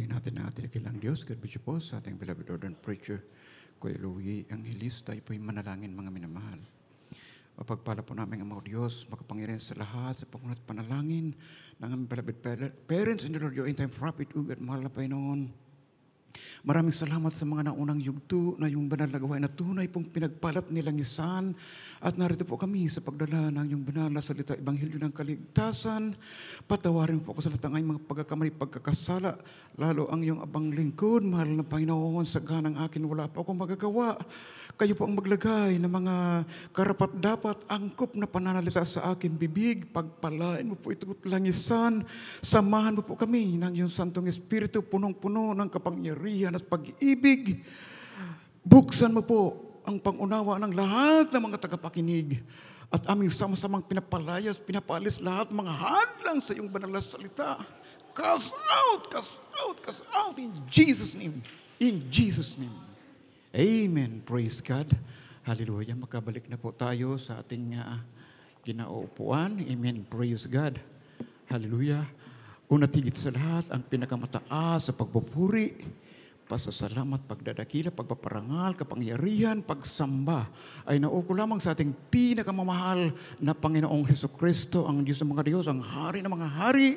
Purihin natin ang ating kilang Diyos. God bless you po sa ating beloved ordained preacher, Kuya Louie Angelis. Tayo po'y manalangin mga minamahal. Mapagpala po namin ang mga Diyos, makapangyarihan sa lahat, sa pangulat panalangin ng aming beloved parents in the Lord, your in-time rapid Ugat, mahal na Panginoon. Maraming salamat sa mga naunang yugto na yung banal na gawain na tunay pong pinagpalat nilang isan. At narito po kami sa pagdala ng yung banal na salita, Ebanghelyo ng Kaligtasan. Patawarin po ako sa lahat ng mga pagkakamali, pagkakasala, lalo ang yung abang lingkod. Mahal na Panginoon, sa ganang akin wala pa akong magagawa. Kayo po ang maglagay ng mga karapat dapat angkop na pananalita sa akin bibig. Pagpalain mo po ito lang Samahan mo po kami ng yung Santong Espiritu, punong-puno ng kapangyarihan kapangyarihan at pag-ibig. Buksan mo po ang pangunawa ng lahat ng mga tagapakinig at aming sama-samang pinapalayas, pinapalis lahat mga hadlang sa iyong banal na salita. Cast out, cast out, cast out in Jesus' name. In Jesus' name. Amen. Praise God. Hallelujah. Makabalik na po tayo sa ating uh, ah, ginauupuan. Amen. Praise God. Hallelujah. Unatigit sa lahat ang pinakamataas sa pagpupuri pasasalamat, pagdadakila, pagpaparangal, kapangyarihan, pagsamba ay nauko lamang sa ating pinakamamahal na Panginoong Heso Kristo, ang Diyos ng mga Diyos, ang Hari ng mga Hari.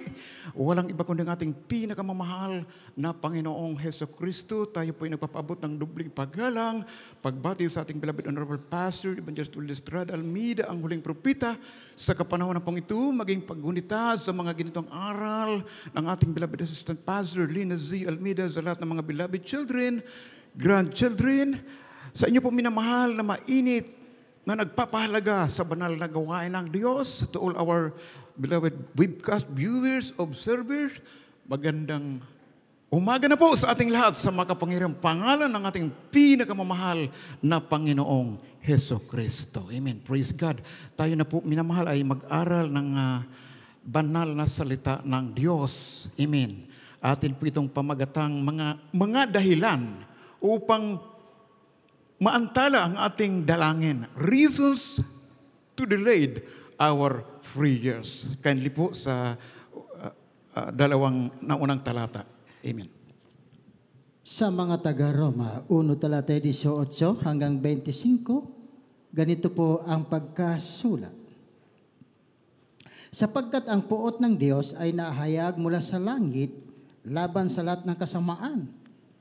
Walang iba kundi ang ating pinakamamahal na Panginoong Heso Kristo. Tayo po ay nagpapabot ng dubling paggalang, pagbati sa ating beloved Honorable Pastor, Evangelist Lestrad Almida, ang huling propita. Sa kapanahon na pong ito, maging paggunita sa mga ginitong aral ng ating beloved Assistant Pastor Lina Z. Almida, sa lahat ng mga beloved children, grandchildren, sa inyo po minamahal na mainit na nagpapahalaga sa banal na gawain ng Diyos, to all our beloved webcast viewers, observers, magandang umaga na po sa ating lahat sa makapangyariang pangalan ng ating pinakamamahal na Panginoong Heso Kristo. Amen. Praise God. Tayo na po minamahal ay mag-aral ng uh, banal na salita ng Diyos. Amen Atin po itong pamagatang mga, mga dahilan upang maantala ang ating dalangin. Reasons to delay our free years. Kindly po sa uh, uh, dalawang naunang talata. Amen. Sa mga taga-Roma, 1 talata 18 hanggang 25, ganito po ang pagkasulat sapagkat ang puot ng Diyos ay nahayag mula sa langit laban sa lahat ng kasamaan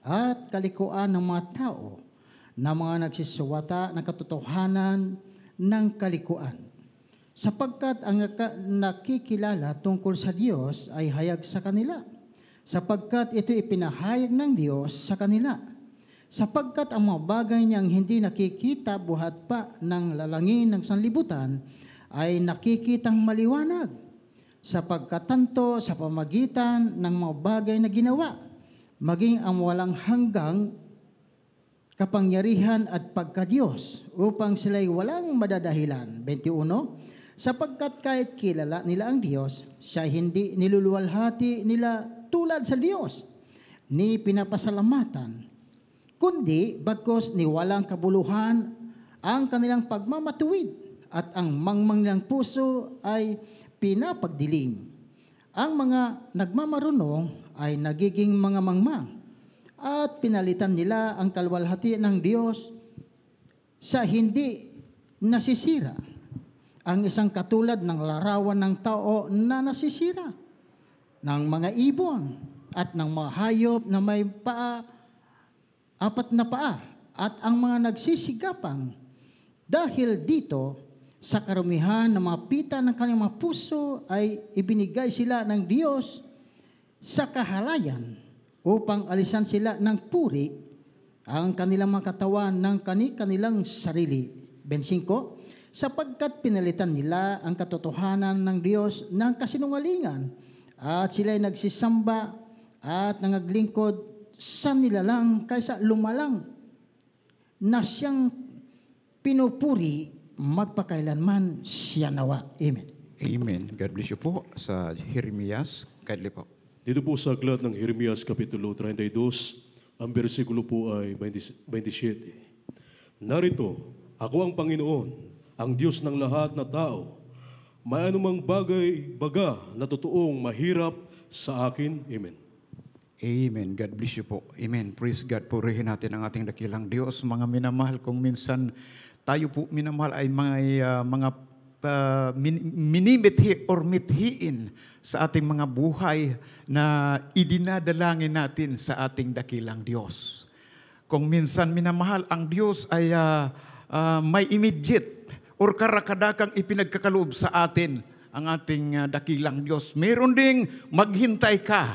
at kalikuan ng mga tao na mga nagsisuwata ng katotohanan ng kalikuan. Sapagkat ang nakikilala tungkol sa Diyos ay hayag sa kanila, sapagkat ito ipinahayag ng Diyos sa kanila, sapagkat ang mga bagay niyang hindi nakikita buhat pa ng lalangin ng sanlibutan ay nakikitang maliwanag sa pagkatanto sa pamagitan ng mga bagay na ginawa, maging ang walang hanggang kapangyarihan at pagkadiyos upang sila'y walang madadahilan. 21. Sapagkat kahit kilala nila ang Diyos, siya hindi niluluwalhati nila tulad sa Diyos ni pinapasalamatan, kundi bagkos ni walang kabuluhan ang kanilang pagmamatuwid at ang mangmang ng puso ay pinapagdilim. Ang mga nagmamarunong ay nagiging mga mangma at pinalitan nila ang kalwalhati ng Diyos sa hindi nasisira. Ang isang katulad ng larawan ng tao na nasisira ng mga ibon at ng mga hayop na may paa, apat na paa at ang mga nagsisigapang dahil dito sa karumihan ng mga pita ng kanilang mga puso ay ibinigay sila ng Diyos sa kahalayan upang alisan sila ng puri ang kanilang mga katawan ng kani-kanilang sarili. Bensinko, sapagkat pinalitan nila ang katotohanan ng Diyos ng kasinungalingan at sila'y nagsisamba at nangaglingkod sa nilalang kaysa lumalang na siyang pinupuri magpakailanman siya nawa. Amen. Amen. God bless you po sa Jeremias. Kindly po. Dito po sa aklat ng Jeremias Kapitulo 32, ang bersikulo po ay 27. Narito, ako ang Panginoon, ang Diyos ng lahat na tao. May anumang bagay, baga na totoong mahirap sa akin. Amen. Amen. God bless you po. Amen. Praise God. Purihin natin ang ating dakilang Diyos. Mga minamahal kung minsan tayo po, minamahal, ay mga, uh, mga uh, min- minimithi or mithiin sa ating mga buhay na idinadalangin natin sa ating dakilang Diyos. Kung minsan, minamahal, ang Diyos ay uh, uh, may immediate or karakadakang ipinagkakaloob sa atin ang ating uh, dakilang Diyos. Meron ding maghintay ka.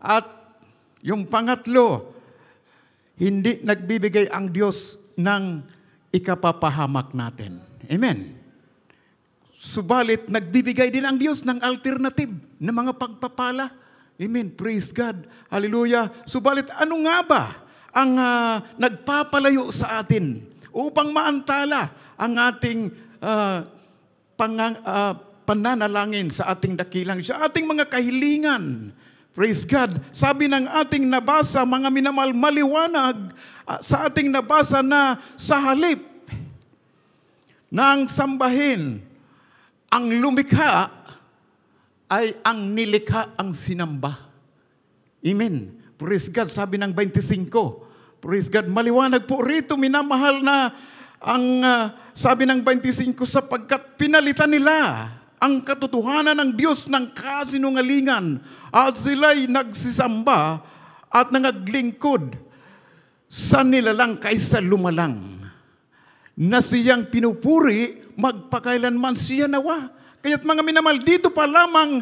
At yung pangatlo, hindi nagbibigay ang Diyos ng ikapapahamak natin. Amen. Subalit, nagbibigay din ang Diyos ng alternative na mga pagpapala. Amen. Praise God. Hallelujah. Subalit, ano nga ba ang uh, nagpapalayo sa atin upang maantala ang ating uh, ah, pangang, uh, ah, pananalangin sa ating dakilang, sa ating mga kahilingan, Praise God. Sabi ng ating nabasa, mga minamal, maliwanag uh, sa ating nabasa na sa halip na sambahin, ang lumikha ay ang nilikha ang sinamba. Amen. Praise God, sabi ng 25. Praise God, maliwanag po rito, minamahal na ang uh, sabi ng 25 sapagkat pinalitan nila ang katotohanan ng Diyos ng kasinungalingan at sila'y nagsisamba at nangaglingkod sa nilalang kaysa lumalang na siyang pinupuri magpakailanman siya nawa. Kaya't mga minamal, dito pa lamang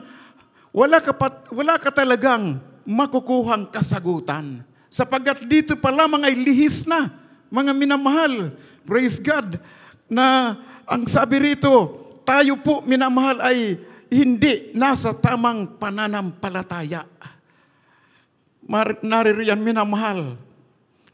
wala ka, pat, wala ka talagang makukuhang kasagutan. Sapagkat dito pa lamang ay lihis na, mga minamahal. Praise God na ang sabi rito, tayo po, minamahal, ay hindi nasa tamang pananampalataya. Mar- naririyan, minamahal,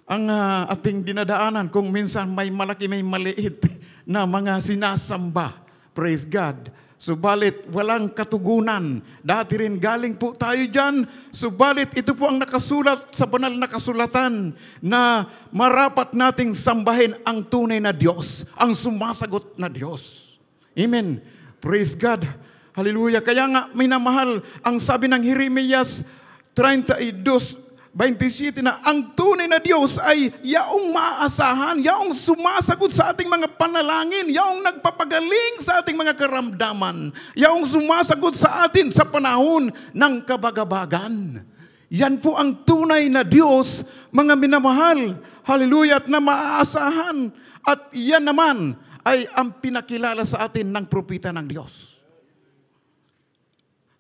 ang uh, ating dinadaanan kung minsan may malaki, may maliit na mga sinasamba. Praise God. Subalit walang katugunan. Dati rin galing po tayo dyan. Subalit ito po ang nakasulat sa banal na kasulatan na marapat nating sambahin ang tunay na Diyos, ang sumasagot na Diyos. Amen. Praise God. Hallelujah. Kaya nga, minamahal ang sabi ng Jeremias 32, na ang tunay na Diyos ay yaong maaasahan, yaong sumasagot sa ating mga panalangin, yaong nagpapagaling sa ating mga karamdaman, yaong sumasagot sa atin sa panahon ng kabagabagan. Yan po ang tunay na Diyos, mga minamahal. Hallelujah at na maaasahan. At yan naman, ay ang pinakilala sa atin ng propita ng Diyos.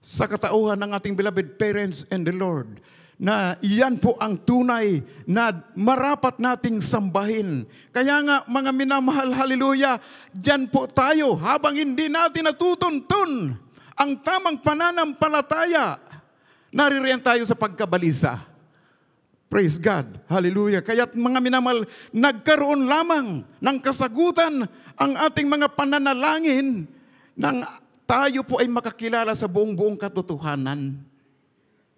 Sa katauhan ng ating beloved parents and the Lord, na iyan po ang tunay na marapat nating sambahin. Kaya nga mga minamahal, haleluya, dyan po tayo habang hindi natin natutuntun ang tamang pananampalataya. Naririyan tayo sa pagkabalisa. Praise God. Hallelujah. Kaya't mga minamal, nagkaroon lamang ng kasagutan ang ating mga pananalangin nang tayo po ay makakilala sa buong-buong katotohanan.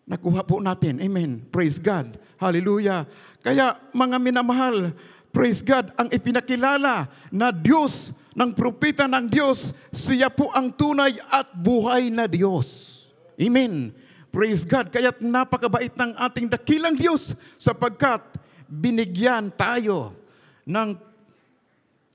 Nakuha po natin. Amen. Praise God. Hallelujah. Kaya mga minamahal, praise God, ang ipinakilala na Diyos, ng propeta ng Diyos, siya po ang tunay at buhay na Diyos. Amen. Praise God. Kaya't napakabait ng ating dakilang Diyos sapagkat binigyan tayo ng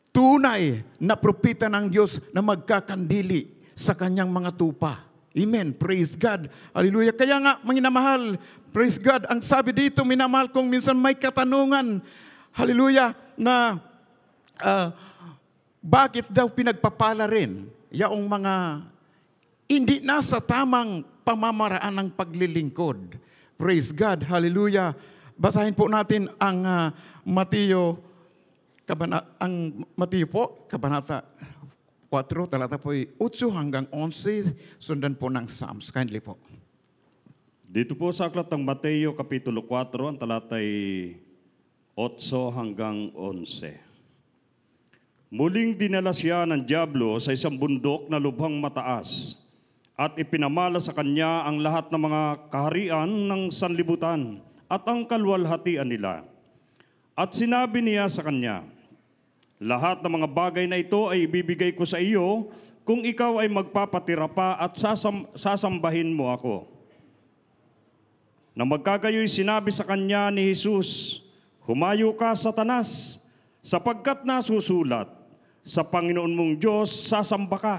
tunay na propita ng Diyos na magkakandili sa kanyang mga tupa. Amen. Praise God. Hallelujah. Kaya nga, minamahal, praise God, ang sabi dito, minamahal kong minsan may katanungan, hallelujah, na uh, bakit daw pinagpapala rin yaong mga hindi nasa tamang pamamaraan ng paglilingkod. Praise God. Hallelujah. Basahin po natin ang uh, Mateo kabana, ang Mateo po, kabanata 4, talata po 8 hanggang 11, sundan po ng Psalms. Kindly po. Dito po sa aklat ng Mateo Kapitulo 4, ang talatay 8 hanggang 11. Muling dinala siya ng Diablo sa isang bundok na lubhang mataas at ipinamala sa kanya ang lahat ng mga kaharian ng sanlibutan at ang kalwalhatian nila. At sinabi niya sa kanya, Lahat ng mga bagay na ito ay ibibigay ko sa iyo kung ikaw ay magpapatira pa at sasam- sasambahin mo ako. Na magkagayoy sinabi sa kanya ni Jesus, Humayo ka, Satanas, sapagkat nasusulat, sa Panginoon mong Diyos sasamba ka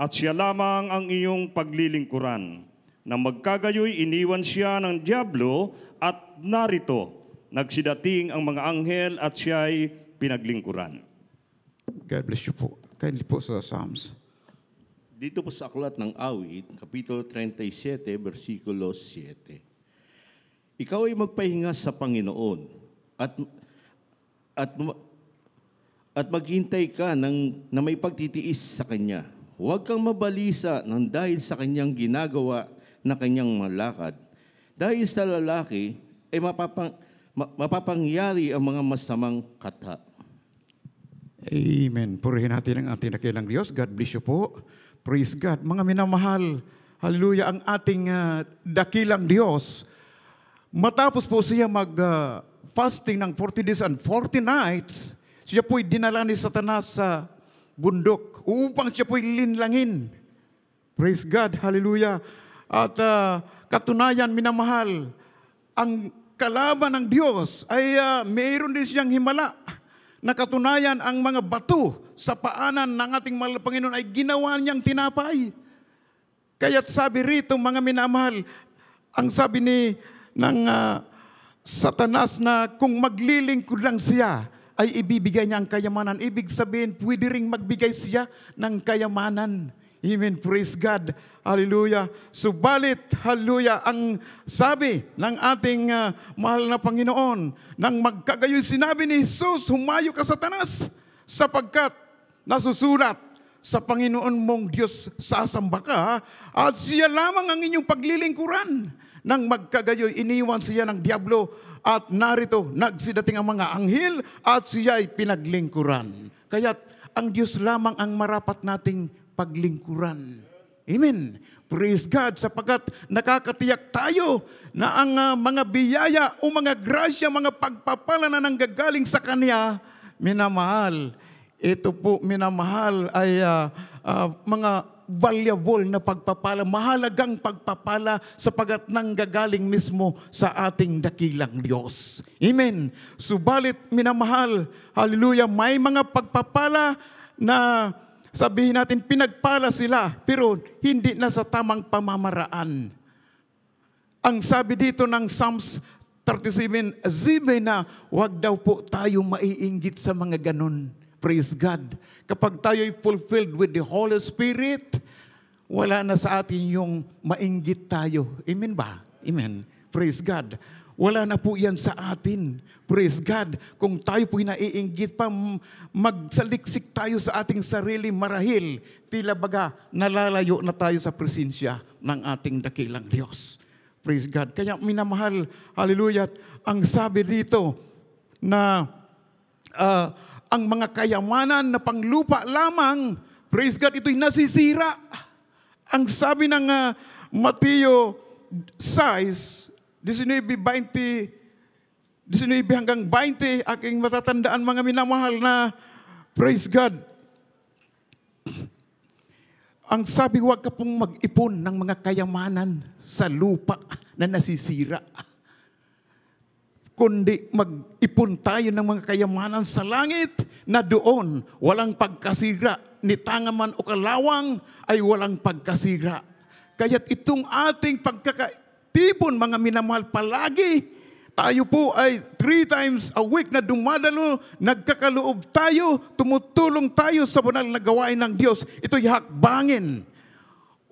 at siya lamang ang iyong paglilingkuran. Na magkagayoy, iniwan siya ng Diablo at narito, nagsidating ang mga anghel at siya'y pinaglingkuran. God bless you po. Kindly po sa Psalms. Dito po sa aklat ng awit, Kapitulo 37, versikulo 7. Ikaw ay magpahinga sa Panginoon at at at maghintay ka ng na may pagtitiis sa kanya Huwag kang mabalisa ng dahil sa kanyang ginagawa na kanyang malakad. Dahil sa lalaki, ay eh mapapang, mapapangyari ang mga masamang kata. Amen. Purihin natin ang ating nakilang Diyos. God bless you po. Praise God. Mga minamahal, hallelujah, ang ating uh, dakilang Diyos. Matapos po siya mag-fasting ah, uh, ng 40 days and 40 nights, siya po'y dinala ni Satanas sa bundok upang siya po'y linlangin. Praise God, hallelujah. At uh, katunayan, minamahal, ang kalaban ng Diyos ay uh, mayroon din siyang himala na katunayan ang mga bato sa paanan ng ating mahal na Panginoon ay ginawa niyang tinapay. Kaya't sabi rito mga minamahal, ang sabi ni ng uh, Satanas na kung maglilingkod lang siya, ay ibibigay niya ang kayamanan. Ibig sabihin, pwede ring magbigay siya ng kayamanan. Amen. Praise God. Hallelujah. Subalit, hallelujah, ang sabi ng ating uh, mahal na Panginoon, nang magkagayon sinabi ni Jesus, humayo ka satanas, sapagkat nasusulat sa Panginoon mong Diyos sasamba ka, at siya lamang ang inyong paglilingkuran. Nang magkagayoy, iniwan siya ng Diablo at narito, nagsidating ang mga anghel at siya ay pinaglingkuran. Kaya't ang Diyos lamang ang marapat nating paglingkuran. Amen. Praise God sapagkat nakakatiyak tayo na ang uh, mga biyaya o mga grasya, mga pagpapala na nanggagaling sa Kanya, minamahal. Ito po, minamahal ay uh, uh, mga valuable na pagpapala, mahalagang pagpapala sapagat nanggagaling mismo sa ating dakilang Diyos. Amen. Subalit, minamahal, hallelujah, may mga pagpapala na sabihin natin pinagpala sila, pero hindi na sa tamang pamamaraan. Ang sabi dito ng Psalms 37, 7 na, wag daw po tayo maiinggit sa mga ganun. Praise God. Kapag tayo'y fulfilled with the Holy Spirit, wala na sa atin yung mainggit tayo. Amen ba? Amen. Praise God. Wala na po yan sa atin. Praise God. Kung tayo po'y naiinggit pa, magsaliksik tayo sa ating sarili marahil. Tila baga, nalalayo na tayo sa presensya ng ating dakilang Diyos. Praise God. Kaya minamahal, hallelujah, ang sabi dito na uh, ang mga kayamanan na panglupa lamang, praise God, ito'y nasisira. Ang sabi ng uh, Mateo 6, 19, 20, 19 hanggang 20, aking matatandaan mga minamahal na, praise God, ang sabi, huwag ka pong mag-ipon ng mga kayamanan sa lupa na nasisira kundi mag-ipon tayo ng mga kayamanan sa langit na doon walang pagkasira ni tangaman o kalawang ay walang pagkasira. Kaya't itong ating pagkakatipon, mga minamahal, palagi tayo po ay three times a week na dumadalo, nagkakaloob tayo, tumutulong tayo sa banal na gawain ng Diyos. Ito'y hakbangin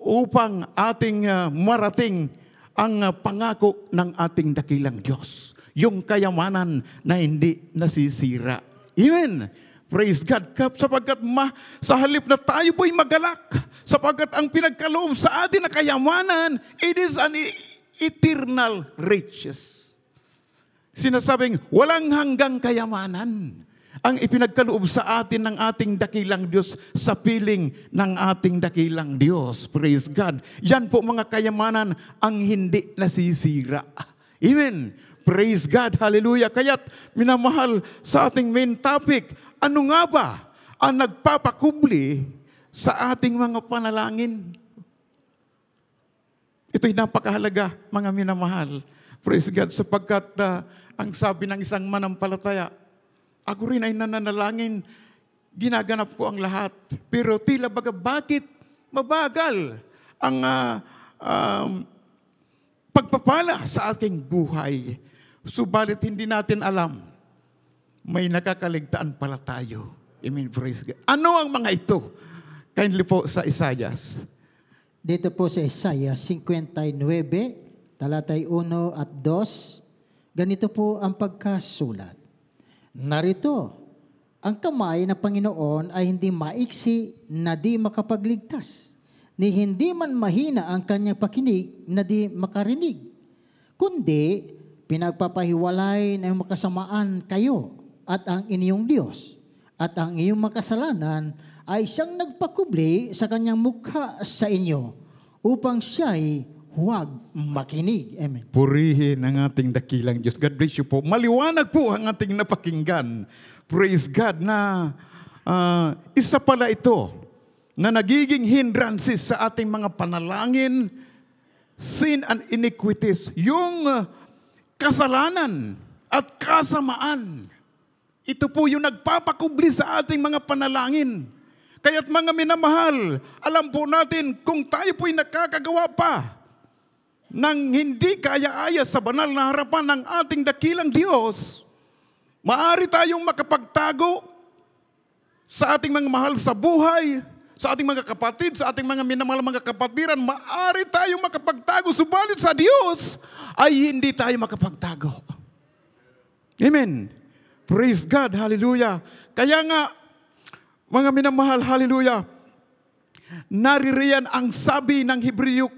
upang ating ah, marating ang ah, pangako ng ating dakilang Diyos yung kayamanan na hindi nasisira. Amen. Praise God. Sapagkat ma, sa halip na tayo po'y magalak, sapagkat ang pinagkaloob sa atin na kayamanan, it is an e- eternal riches. Sinasabing walang hanggang kayamanan ang ipinagkaloob sa atin ng ating dakilang Diyos sa piling ng ating dakilang Diyos. Praise God. Yan po mga kayamanan ang hindi nasisira. Amen. Praise God, hallelujah. Kaya't minamahal sa ating main topic, ano nga ba ang nagpapakubli sa ating mga panalangin? Ito'y napakahalaga, mga minamahal. Praise God, sapagkat uh, ang sabi ng isang manampalataya, ako rin ay nananalangin, ginaganap ko ang lahat. Pero tila baga, bakit mabagal ang uh, um, pagpapala sa ating buhay? Subalit hindi natin alam, may nakakaligtaan pala tayo. I mean, praise God. Ano ang mga ito? Kindly po sa Isaiah. Dito po sa Isaiah 59, talatay 1 at 2, ganito po ang pagkasulat. Narito, ang kamay ng Panginoon ay hindi maiksi na di makapagligtas, ni hindi man mahina ang kanyang pakinig na di makarinig, kundi Pinagpapahiwalay na yung makasamaan kayo at ang inyong Diyos at ang iyong makasalanan ay siyang nagpakubli sa kanyang mukha sa inyo upang siya'y huwag makinig. Amen. Purihin ang ating dakilang Diyos. God bless you po. Maliwanag po ang ating napakinggan. Praise God na uh, isa pala ito na nagiging hindrances sa ating mga panalangin, sin and iniquities. Yung uh, kasalanan at kasamaan. Ito po yung nagpapakubli sa ating mga panalangin. Kaya't mga minamahal, alam po natin kung tayo po'y nakakagawa pa ng hindi kaya-aya sa banal na harapan ng ating dakilang Diyos, maaari tayong makapagtago sa ating mga mahal sa buhay, sa ating mga kapatid, sa ating mga minamahal mga kapatiran, maaari tayong makapagtago. Subalit sa Diyos, ay hindi tayo makapagtago. Amen. Praise God. Hallelujah. Kaya nga, mga minamahal, hallelujah, naririyan ang sabi ng Hebreo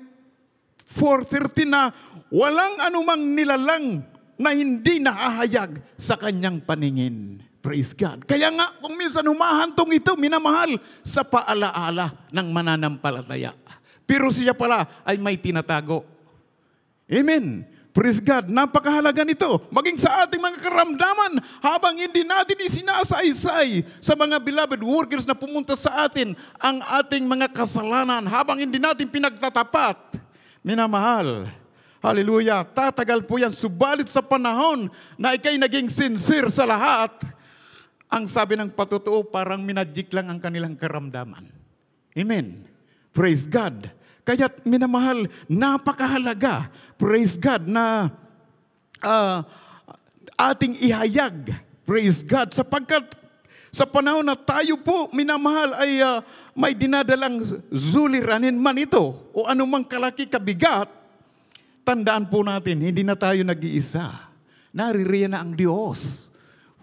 4.13 na walang anumang nilalang na hindi nahahayag sa kanyang paningin. Praise God. Kaya nga, kung minsan humahantong ito, minamahal sa paalaala ng mananampalataya. Pero siya pala ay may tinatago. Amen. Praise God. Napakahalaga nito. Maging sa ating mga karamdaman habang hindi natin isinasaysay sa mga beloved workers na pumunta sa atin ang ating mga kasalanan habang hindi natin pinagtatapat. Minamahal. Hallelujah. Tatagal po yan. Subalit sa panahon na ikay naging sincere sa lahat, ang sabi ng patotoo, parang minadjik lang ang kanilang karamdaman. Amen. Praise God. Kaya't minamahal, napakahalaga, praise God, na uh, ating ihayag, praise God, sapagkat sa panahon na tayo po, minamahal, ay uh, may dinadalang zuliranin man ito o anumang kalaki kabigat, tandaan po natin, hindi na tayo nag-iisa. Naririyan na ang Diyos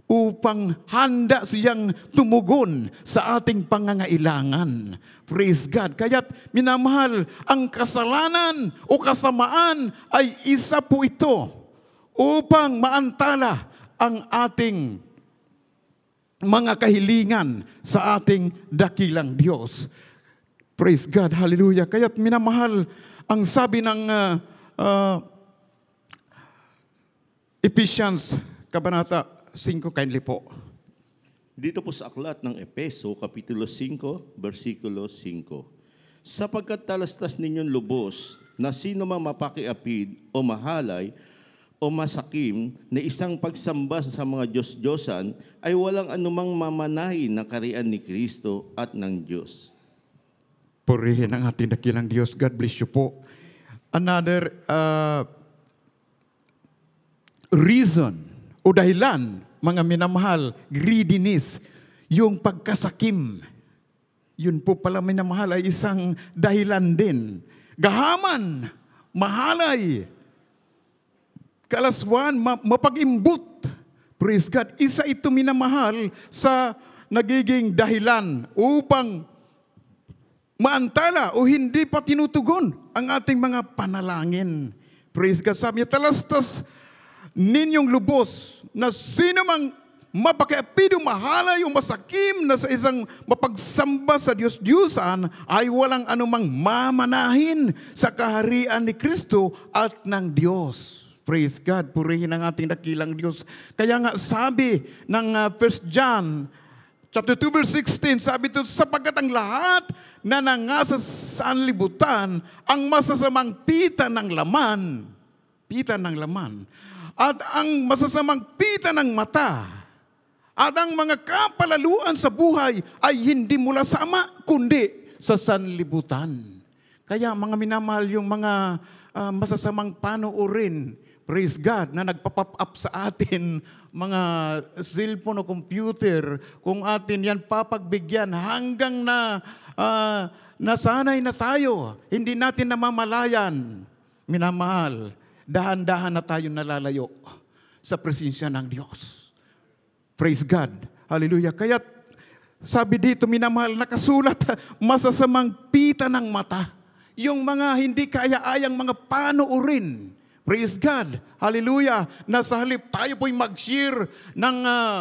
upang handa siyang tumugon sa ating pangangailangan. Praise God. Kaya't minamahal, ang kasalanan o kasamaan ay isa po ito upang maantala ang ating mga kahilingan sa ating dakilang Diyos. Praise God. Hallelujah. Kaya't minamahal ang sabi ng uh, uh, Ephesians, Kabanata 5 kindly po. Dito po sa aklat ng Epeso, Kapitulo 5, versikulo 5. Sapagkat talastas ninyong lubos na sino mang mapakiapid o mahalay o masakim na isang pagsamba sa mga Diyos-Diyosan ay walang anumang mamanahin ng karian ni Kristo at ng Diyos. Purihin ang ating dakilang Diyos. God bless you po. Another uh, reason o dahilan, mga minamahal, greediness, yung pagkasakim. Yun po pala minamahal ay isang dahilan din. Gahaman, mahalay, kalaswan, mapagimbut. Praise God. Isa ito minamahal sa nagiging dahilan upang maantala o hindi pa tinutugon ang ating mga panalangin. Praise God. Sabi niya, talastas ninyong lubos na sino mang mapakiapido mahalay o masakim na sa isang mapagsamba sa diyos Diyosan ay walang anumang mamanahin sa kaharian ni Kristo at ng Diyos. Praise God, purihin ang ating dakilang Diyos. Kaya nga sabi ng 1 ah, John chapter 2 verse 16, sabi ito, sapagkat ang lahat na nangasa sa libutan, ang masasamang pita ng laman, pita ng laman, at ang masasamang pita ng mata at ang mga kapalaluan sa buhay ay hindi mula sa Ama, kundi sa sanlibutan. Kaya mga minamahal yung mga uh, masasamang panoorin, praise God, na nagpa-pop up sa atin mga cellphone o computer, kung atin yan papagbigyan hanggang na uh, nasanay na tayo, hindi natin namamalayan, minamahal dahan-dahan na tayo nalalayo sa presensya ng Diyos. Praise God. Hallelujah. Kaya sabi dito, minamahal, nakasulat masasamang pita ng mata. Yung mga hindi kaya-ayang mga panoorin. Praise God. Hallelujah. Nasa halip tayo po'y mag-share ng uh,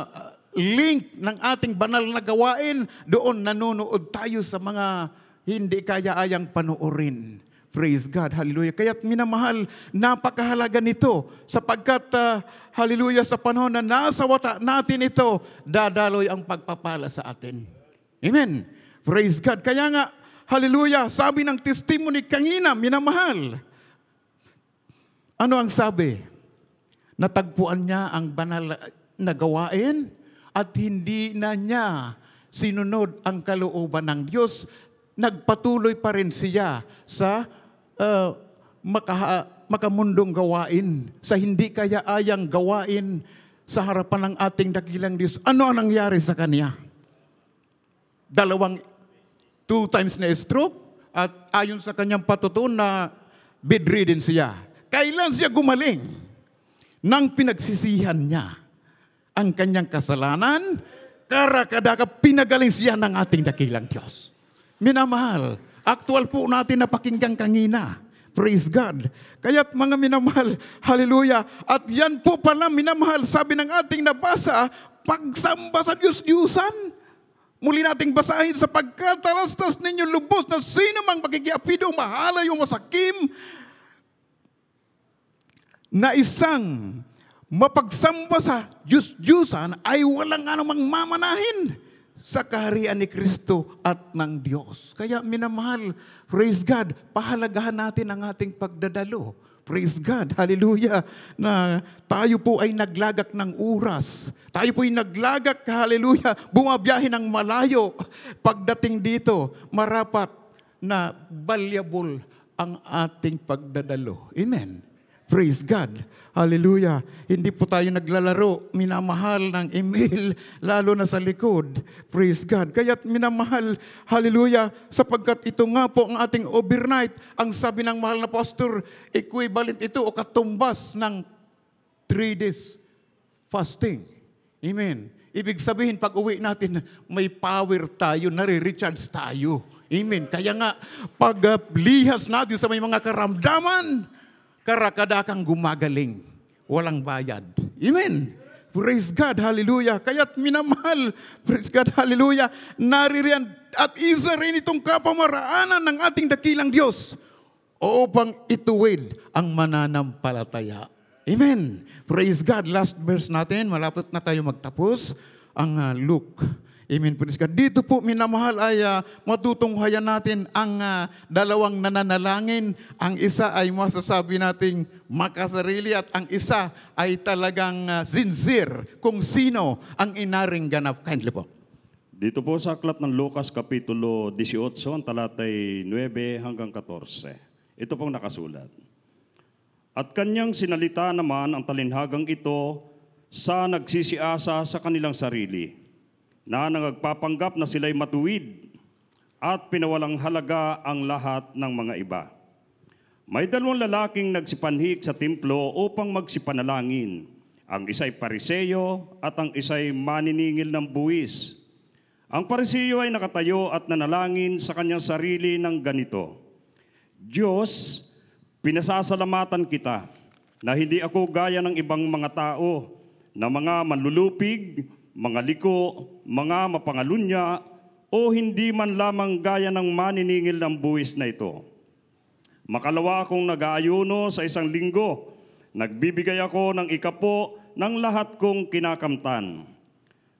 link ng ating banal na gawain. Doon nanonood tayo sa mga hindi kaya-ayang panoorin. Praise God. Hallelujah. Kaya't minamahal, napakahalaga nito sapagkat, uh, hallelujah, sa panahon na nasa wata natin ito, dadaloy ang pagpapala sa atin. Amen. Praise God. Kaya nga, hallelujah, sabi ng testimony kanina, minamahal. Ano ang sabi? Natagpuan niya ang banal na gawain at hindi na niya sinunod ang kalooban ng Diyos nagpatuloy pa rin siya sa uh, maka, makamundong gawain, sa hindi kaya ayang gawain sa harapan ng ating dakilang Diyos. Ano ang nangyari sa kanya? Dalawang two times na stroke at ayon sa kanyang patutunan na bedridden siya. Kailan siya gumaling? Nang pinagsisihan niya ang kanyang kasalanan, karakadaka pinagaling siya ng ating dakilang Diyos. Minamahal. Actual po natin napakinggan kanina. Praise God. Kaya't mga minamahal, hallelujah. At yan po pala minamahal, sabi ng ating nabasa, pagsamba sa diyos Diyosan. Muli nating basahin sapagkat talastas ninyo lubos na sino mang pakikiapido, mahala yung masakim na isang mapagsamba sa diyos Diyosan ay walang anumang mamanahin sa kaharian ni Kristo at ng Diyos. Kaya minamahal, praise God, pahalagahan natin ang ating pagdadalo. Praise God, hallelujah, na tayo po ay naglagak ng oras. Tayo po ay naglagak, hallelujah, bumabiyahin ng malayo. Pagdating dito, marapat na valuable ang ating pagdadalo. Amen. Praise God. Hallelujah. Hindi po tayo naglalaro, minamahal ng email, lalo na sa likod. Praise God. Kaya't minamahal, hallelujah, sapagkat ito nga po ang ating overnight. Ang sabi ng mahal na pastor, equivalent ito o katumbas ng three days fasting. Amen. Ibig sabihin, pag uwi natin, may power tayo, nare-recharge tayo. Amen. Kaya nga, paglihas ah, natin sa may mga karamdaman, karakada kang gumagaling. Walang bayad. Amen. Praise God, hallelujah. Kaya't minamahal, praise God, hallelujah, naririyan at isa rin itong kapamaraanan ng ating dakilang Diyos upang ituwid ang mananampalataya. Amen. Praise God. Last verse natin, malapit na tayo magtapos. Ang uh, Luke Amen. Praise God. Dito po, minamahal, ay uh, matutunghayan natin ang uh, dalawang nananalangin. Ang isa ay masasabi nating makasarili at ang isa ay talagang uh, sincere kung sino ang inaring ganap. Kindly po. Dito po sa aklat ng Lucas Kapitulo 18, ang talatay 9 hanggang 14. Ito pong nakasulat. At kanyang sinalita naman ang talinhagang ito sa nagsisiasa sa kanilang sarili na nagpapanggap na sila'y matuwid at pinawalang halaga ang lahat ng mga iba. May dalawang lalaking nagsipanhik sa templo upang magsipanalangin. Ang isa'y pariseyo at ang isa'y maniningil ng buwis. Ang pariseyo ay nakatayo at nanalangin sa kanyang sarili ng ganito, Diyos, pinasasalamatan kita na hindi ako gaya ng ibang mga tao na mga manlulupig mga liko, mga mapangalunya, o hindi man lamang gaya ng maniningil ng buwis na ito. Makalawa akong nag-aayuno sa isang linggo. Nagbibigay ako ng ikapo ng lahat kong kinakamtan.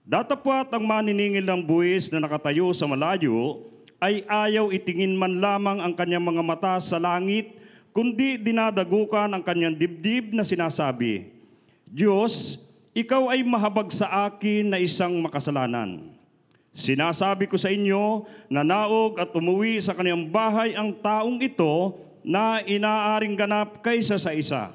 Datapwat ang maniningil ng buwis na nakatayo sa malayo ay ayaw itingin man lamang ang kanyang mga mata sa langit, kundi dinadagukan ang kanyang dibdib na sinasabi, Diyos, ikaw ay mahabag sa akin na isang makasalanan. Sinasabi ko sa inyo na naog at umuwi sa kaniyang bahay ang taong ito na inaaring ganap kaysa sa isa,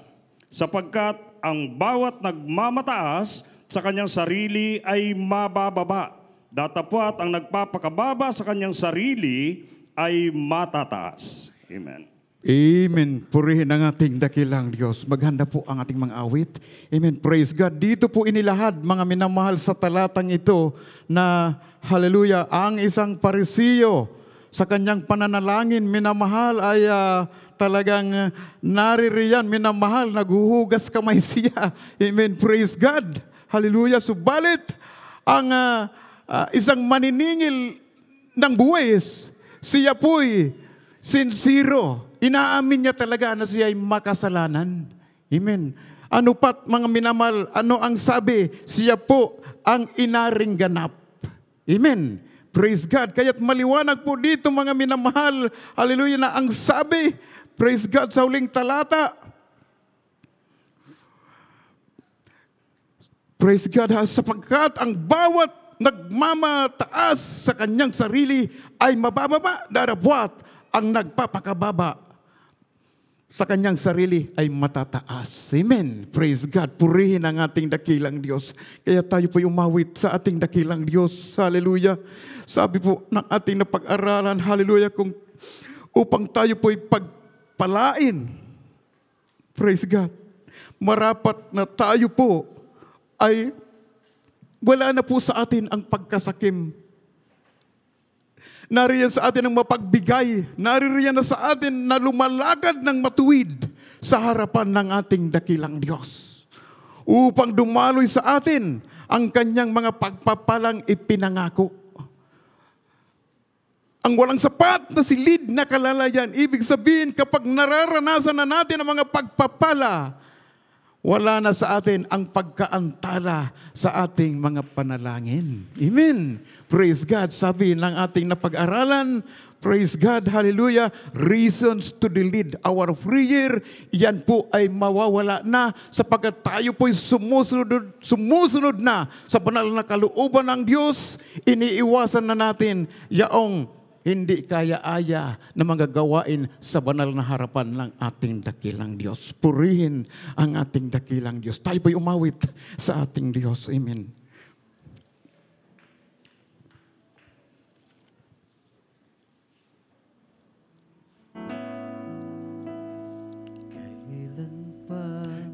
sapagkat ang bawat nagmamataas sa kanyang sarili ay mabababa, datapwat ang nagpapakababa sa kanyang sarili ay matataas. Amen. Amen. Purihin ang ating dakilang Diyos. Maghanda po ang ating mga awit. Amen. Praise God. Dito po inilahad mga minamahal sa talatang ito na hallelujah, ang isang parisiyo sa kanyang pananalangin, minamahal ay uh, talagang ah, naririyan, minamahal, naghuhugas kamay siya. Amen. Praise God. Hallelujah. Subalit, ang uh, uh, isang maniningil ng buwis, siya po'y Sincero. Inaamin niya talaga na siya ay makasalanan. Amen. Ano pat mga minamal, ano ang sabi? Siya po ang inaring ganap. Amen. Praise God. Kaya't maliwanag po dito mga minamahal. Hallelujah na ang sabi. Praise God sa huling talata. Praise God ha, sapagkat ang bawat nagmamataas sa kanyang sarili ay mabababa, darabwat ang nagpapakababa sa kanyang sarili ay matataas. Amen. Praise God. Purihin ang ating dakilang Diyos. Kaya tayo po umawit sa ating dakilang Diyos. Hallelujah. Sabi po ng ating napag-aralan, hallelujah, kung upang tayo po'y pagpalain. Praise God. Marapat na tayo po ay wala na po sa atin ang pagkasakim naririyan sa atin ang mapagbigay. Naririyan na sa atin na lumalagad ng matuwid sa harapan ng ating dakilang Diyos. Upang dumaloy sa atin ang kanyang mga pagpapalang ipinangako. Ang walang sapat na silid na kalalayan, ibig sabihin kapag nararanasan na natin ang mga pagpapala wala na sa atin ang pagkaantala sa ating mga panalangin. Amen. Praise God. Sabi ng ating napag-aralan, Praise God, hallelujah, reasons to delete our prayer, yan po ay mawawala na sapagkat tayo po ay sumusunod, sumusunod na sa banal na kalooban ng Diyos, iniiwasan na natin yaong hindi kaya-aya na magagawain sa banal na harapan ng ating dakilang Diyos. Purihin ang ating dakilang Diyos. Tayo po'y umawit sa ating Diyos. Amen. Kailan pa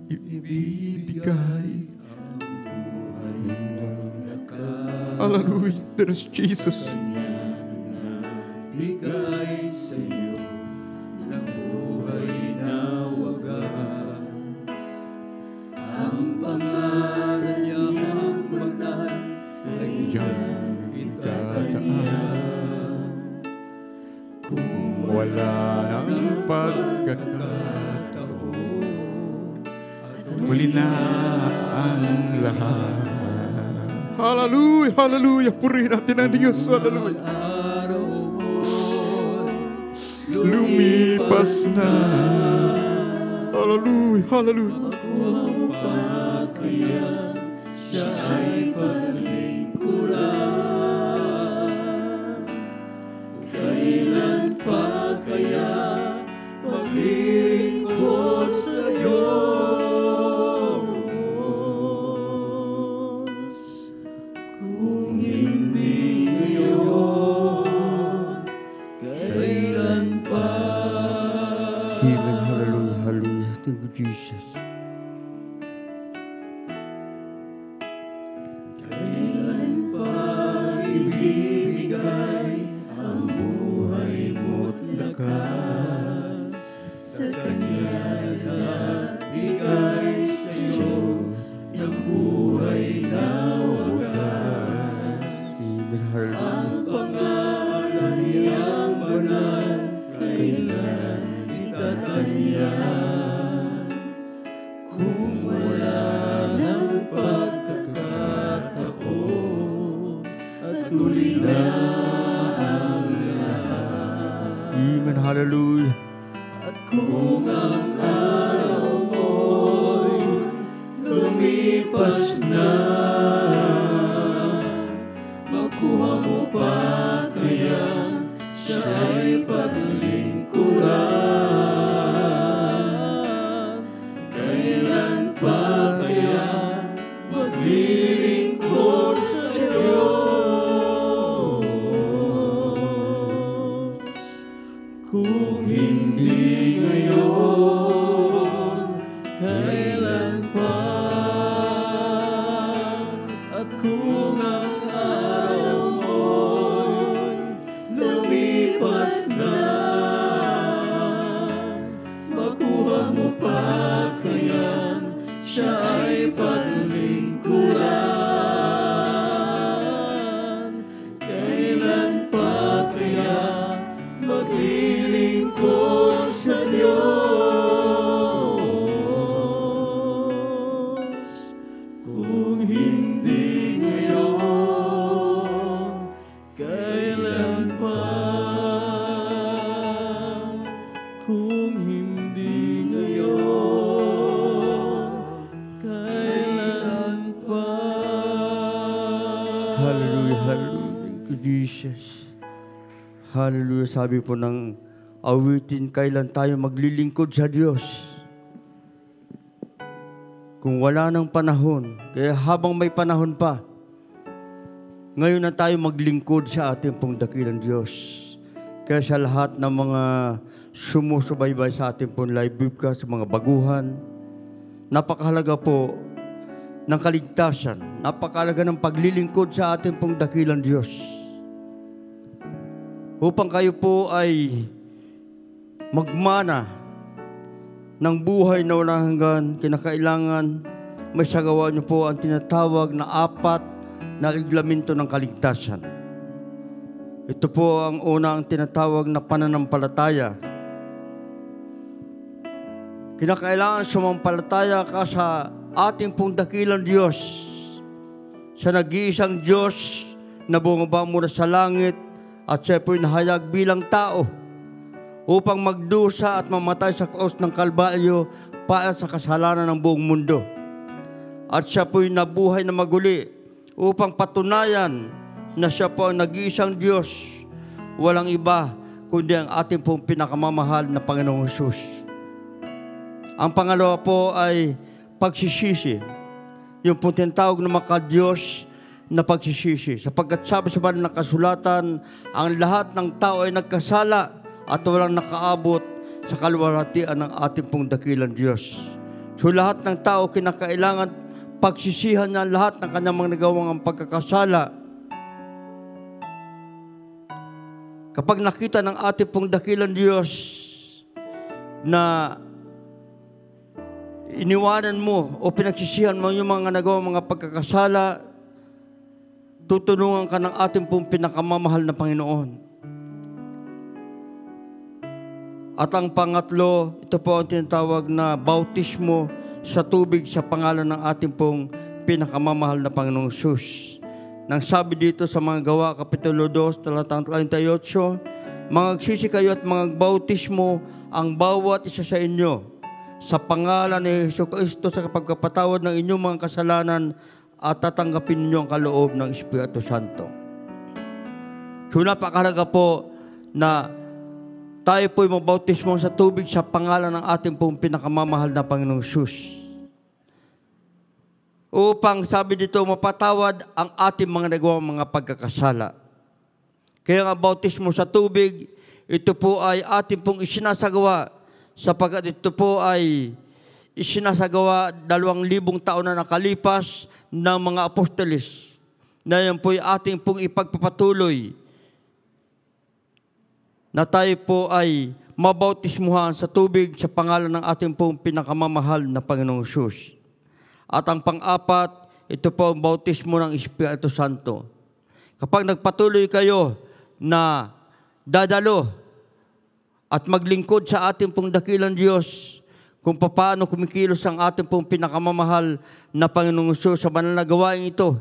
ibibigay ang buhay ng lakas? Hallelujah, there's Jesus. Hallelujah bigay sa iyo ng buhay na wagas. Ang pangalan niyang magmahal ay diyang itataayan. Kung wala ang pagkakataon at muli na ang lahat. Hallelujah, hallelujah. Purihin natin ang Diyos. Hallelujah. lumipas now. Hallelujah, hallelujah. Hallelujah. sabi po ng awitin, kailan tayo maglilingkod sa Diyos? Kung wala ng panahon, kaya habang may panahon pa, ngayon na tayo maglingkod sa ating pong dakilang Diyos. Kaya sa lahat ng mga sumusubaybay sa ating pong live broadcast, mga baguhan, napakahalaga po ng kaligtasan, napakahalaga ng paglilingkod sa ating pong dakilang Diyos upang kayo po ay magmana ng buhay na walang hanggan, kinakailangan may sagawa niyo po ang tinatawag na apat na reglamento ng kaligtasan. Ito po ang unang tinatawag na pananampalataya. Kinakailangan sumampalataya ka sa ating pong dakilang Diyos, sa nag-iisang Diyos na bumaba mula sa langit at siya po'y nahayag bilang tao upang magdusa at mamatay sa klaus ng kalbalyo para sa kasalanan ng buong mundo. At siya po'y nabuhay na maguli upang patunayan na siya po ang nag-iisang Diyos, walang iba kundi ang ating pong pinakamamahal na Panginoong Jesus. Ang pangalawa po ay pagsisisi. Yung pong tinatawag ng makadiyos na pagsisisi. Sapagkat sabi sa banal na kasulatan, ang lahat ng tao ay nagkasala at walang nakaabot sa kalwalatian ng ating pong dakilang Diyos. So lahat ng tao kinakailangan pagsisihan niya lahat ng kanyang mga nagawang pagkakasala. Kapag nakita ng ating pong dakilang Diyos na iniwanan mo o pinagsisihan mo yung mga nagawang mga pagkakasala, Tutulungan ka ng ating pong pinakamamahal na Panginoon. At ang pangatlo, ito po ang tinatawag na bautismo sa tubig sa pangalan ng ating pong pinakamamahal na Panginoong Sus. Nang sabi dito sa mga gawa, Kapitulo 2, talatang 38, Mangagsisi kayo at mangagbautismo ang bawat isa sa inyo sa pangalan ni Yeso Kristo sa pagkapatawad ng inyong mga kasalanan at tatanggapin ninyo ang kaloob ng Espiritu Santo. So napakalaga po na tayo po'y mabautismo sa tubig sa pangalan ng ating pong pinakamamahal na Panginoong Sus. Upang sabi dito, mapatawad ang ating mga nagawang mga pagkakasala. Kaya ang bautismo sa tubig, ito po ay ating pong isinasagawa sapagkat ito po ay isinasagawa dalawang libong taon na nakalipas ng mga apostolis na yan po'y ating pong ipagpapatuloy na tayo po ay mabautismuhan sa tubig sa pangalan ng ating pong pinakamamahal na Panginoong Sus. At ang pang-apat, ito po ang bautismo ng Espiritu Santo. Kapag nagpatuloy kayo na dadalo at maglingkod sa ating pong dakilang Diyos, kung paano kumikilos ang ating pong pinakamamahal na Panginoong Iso sa banal na gawain ito.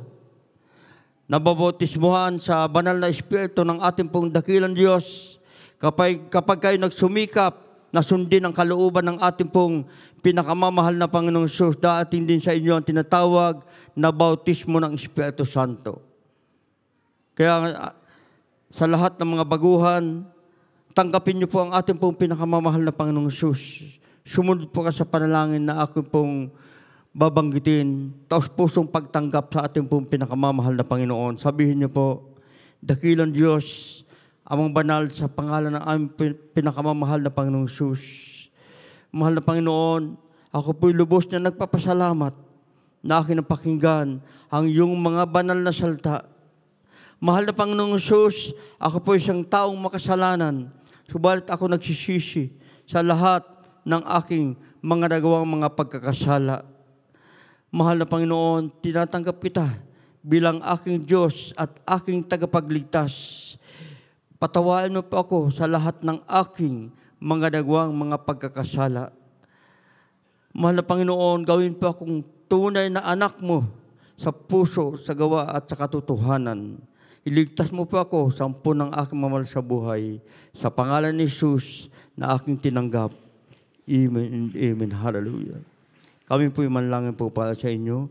Nababotismuhan sa banal na espiritu ng ating pong dakilang Diyos. Kapag, kapag kayo nagsumikap, na sundin ang kalooban ng ating pong pinakamamahal na Panginoong Sus, daating din sa inyo ang tinatawag na bautismo ng Espiritu Santo. Kaya sa lahat ng mga baguhan, tanggapin niyo po ang ating pong pinakamamahal na Panginoong Jesus. Sumunod po ka sa panalangin na ako pong babanggitin, taos pusong pagtanggap sa ating pong pinakamamahal na Panginoon. Sabihin niyo po, dakilang Diyos, amang banal sa pangalan ng aming pinakamamahal na Panginoong Sus. Mahal na Panginoon, ako po'y lubos na nagpapasalamat na akin napakinggan ang iyong mga banal na salta. Mahal na Panginoong Sus, ako po isang taong makasalanan, subalit ako nagsisisi sa lahat ng aking mga nagawang mga pagkakasala. Mahal na Panginoon, tinatanggap kita bilang aking Diyos at aking tagapagligtas. Patawain mo po ako sa lahat ng aking mga nagawang mga pagkakasala. Mahal na Panginoon, gawin po akong tunay na anak mo sa puso, sa gawa at sa katotohanan. Iligtas mo po ako sa ampun ng aking mamahal sa buhay. Sa pangalan ni Jesus na aking tinanggap. Amen and Amen. Hallelujah. Kami po manlangin po para sa inyo.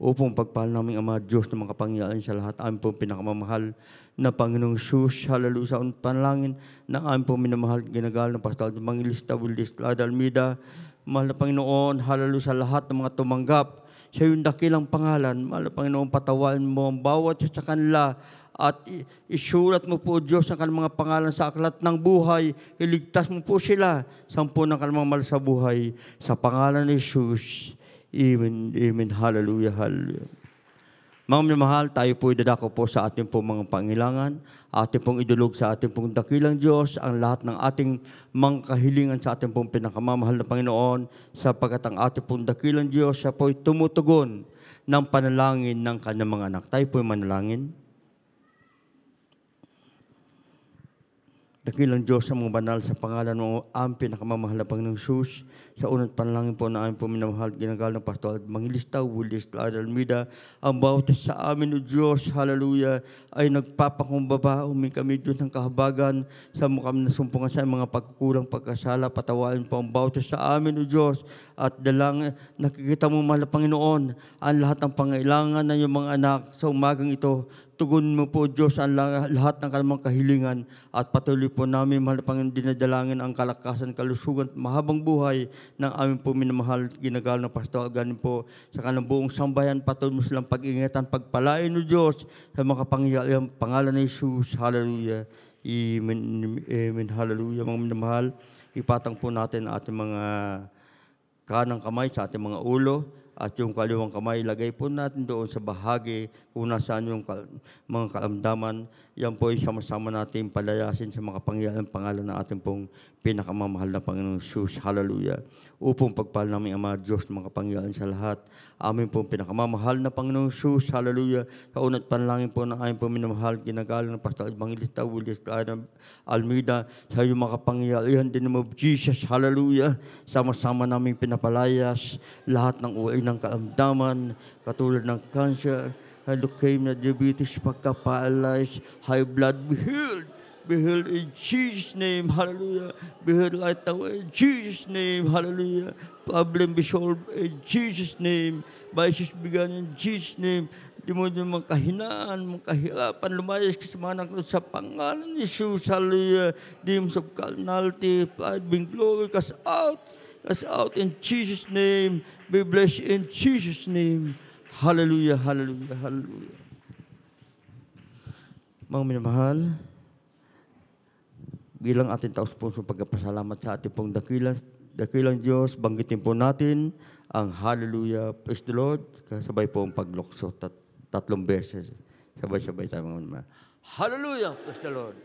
Upong pagpahal namin Ama Diyos na makapangyarihan sa lahat. Amin pong pinakamamahal na Panginoong Sus. Hallelujah. Sa panlangin na amin po minamahal ginagal ng Pastor Mangilista Willis Lada Almida. Mahal na Panginoon. Hallelujah sa lahat ng mga tumanggap sa iyong dakilang pangalan. Mahal na Panginoon, patawain mo ang bawat sa kanila at isulat mo po, Diyos, ang kanilang mga pangalan sa aklat ng buhay. Iligtas mo po sila, sa sampu ng kanilang mahal sa buhay. Sa pangalan ni Jesus. Amen, amen. Hallelujah, hallelujah. Mga mahal, tayo po idadako po sa ating pong mga pangilangan, ating pong idulog sa ating pong dakilang Diyos, ang lahat ng ating mga kahilingan sa ating pong pinakamamahal na Panginoon, sapagkat ang ating pong dakilang Diyos, siya po'y tumutugon ng panalangin ng kanyang mga anak. Tayo po'y manalangin. Dakilang Diyos sa mga banal sa pangalan mo ang pinakamamahal na Panginoon Sa unang panalangin po na aming puminamahal, ginagalang Pastor at Mangilistaw, Willis Lad Almida, ang bautas sa amin o Diyos, hallelujah, ay nagpapakumbaba, humingi kami Diyos ng kahabagan sa mukhang nasumpungan sa mga pagkukulang pagkasala, patawain po ang bautas sa amin o Diyos. At dalang nakikita mo mahal Panginoon ang lahat ng pangailangan ng iyong mga anak sa umagang ito. Tugon mo po, Diyos, ang lahat ng kanilang kahilingan at patuloy po namin, mahal Panginoon, dinadalangin ang kalakasan, kalusugan at mahabang buhay ng aming po minamahal, ginagawa ng Pastor Aganin po sa kanilang buong sambayan. Patuloy mo silang pag-ingatan, pagpalain o Diyos sa mga kapangyarihan, pangalan ni Jesus. Hallelujah. Amen. Amen. Hallelujah, mga minamahal. Ipatang po natin ating mga kanang kamay sa ating mga ulo at yung kaliwang kamay, ilagay po natin doon sa bahagi kung nasaan yung mga kalamdaman yan po ay sama-sama natin palayasin sa mga pangyayang pangalan na ating pong pinakamamahal na Panginoong Jesus. Hallelujah. Upong pagpahal namin, Ama Diyos, mga pangyayang sa lahat. Amin pong pinakamamahal na Panginoong Jesus. Hallelujah. Sa unat panlangin po na ayon po minamahal, ginagalang ng Pastor Evangelista Willis Adam Almida sa iyong makapangyayarihan din of Jesus. Hallelujah. Sama-sama namin pinapalayas lahat ng uri ng kaamdaman, katulad ng cancer, leukemia, diabetes, pagka-paralyzed, high blood, be healed. Be healed in Jesus' name, hallelujah. Be healed right away in Jesus' name, hallelujah. Problem be solved in Jesus' name. Vices began in Jesus' name. Di mo niyo mga kahinaan, mga kahirapan, lumayas ka sa mga naklo sa pangalan ni Jesus, hallelujah. Demons of carnality, pride, being glory, cast out, cast out in Jesus' name. Be blessed in Jesus' name. Hallelujah, hallelujah, hallelujah. Mga minamahal, bilang ating taos po sa pagkapasalamat sa ating pong dakilang, dakilang Diyos, banggitin po natin ang hallelujah, praise the Lord, kasabay po ang paglukso tat, tatlong beses. Sabay-sabay tayo mga minamahal. Hallelujah, praise the Lord.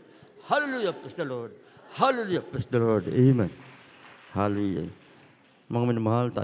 Hallelujah, praise the Lord. Hallelujah, praise the Lord. Amen. Hallelujah. Mga minamahal, tayo